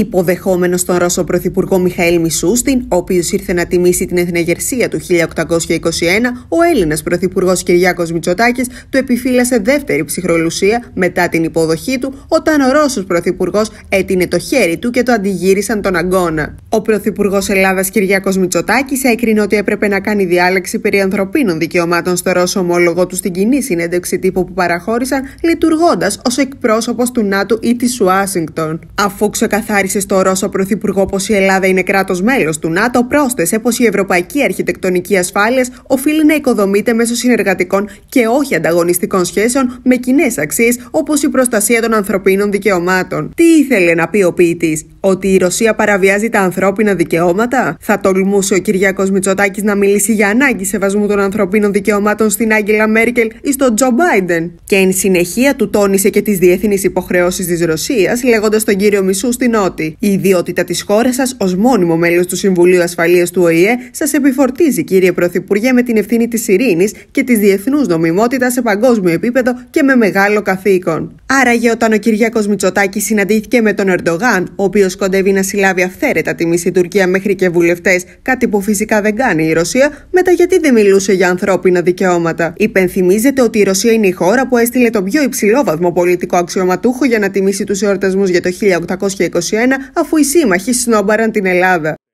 Υποδεχόμενος τον Ρώσο Πρωθυπουργό Μιχαήλ Μισούστιν, ο οποίος ήρθε να τιμήσει την εθνεγερσία του 1821, ο Έλληνας Πρωθυπουργός Κυριάκος Μητσοτάκης του επιφύλασε δεύτερη ψυχρολουσία μετά την υποδοχή του, όταν ο Ρώσος Πρωθυπουργός έτεινε το χέρι του και το αντιγύρισαν τον αγκώνα. Ο Πρωθυπουργός Ελλάδας Κυριάκος Μητσοτάκης έκρινε ότι έπρεπε να κάνει διάλεξη περί ανθρωπίνων δικαιωμάτων στο Ρώσο ομόλογο του στην κοινή συνέντευξη τύπου που παραχώρησαν, λειτουργώντας ως εκπρόσωπος του ΝΑΤΟ ή της Ουάσιγκτον. Αφού ξεκαθάρισε Πέρσι στο Ρώσο Πρωθυπουργό πως η Ελλάδα είναι κράτος μέλος του ΝΑΤΟ, πρόσθεσε πως η Ευρωπαϊκή Αρχιτεκτονική Ασφάλειας οφείλει να οικοδομείται μέσω συνεργατικών και όχι ανταγωνιστικών σχέσεων με κοινέ αξίες όπως η προστασία των ανθρωπίνων δικαιωμάτων. Τι ήθελε να πει ο ποιητής, Ότι η Ρωσία παραβιάζει τα ανθρώπινα δικαιώματα. Θα τολμούσε ο Κυριακό Μητσοτάκης να μιλήσει για ανάγκη σεβασμού των ανθρωπίνων δικαιωμάτων στην Άγγελα Μέρκελ ή στον Τζο Μπάιντεν. Και εν συνεχεία του τόνισε και τις διεθνείς υποχρεώσεις της Ρωσίας, λέγοντας τον κύριο Μισού στην ΟΤ η ιδιότητα της χώρας σας ως μόνιμο μέλος του Συμβουλίου Ασφαλείας του ΟΗΕ σας επιφορτίζει, κύριε Πρωθυπουργέ, με την ευθύνη της ειρήνης και της διεθνούς νομιμότητας σε παγκόσμιο επίπεδο και με μεγάλο καθήκον. Άραγε όταν ο Κυριάκος Μητσοτάκης συναντήθηκε με τον Ερντογάν, ο οποίος κοντεύει να συλλάβει αυθαίρετα τη μισή Τουρκία μέχρι και βουλευτές, κάτι που φυσικά δεν κάνει η Ρωσία, μετά γιατί δεν μιλούσε για ανθρώπινα δικαιώματα. Υπενθυμίζεται ότι η Ρωσία είναι η χώρα που έστειλε τον πιο υψηλόβαθμο πολιτικό αξιωματούχο για να τιμήσει τους εορτασμούς για το 1821, αφού οι σύμμαχοι σνόμπαραν την Ελλάδα.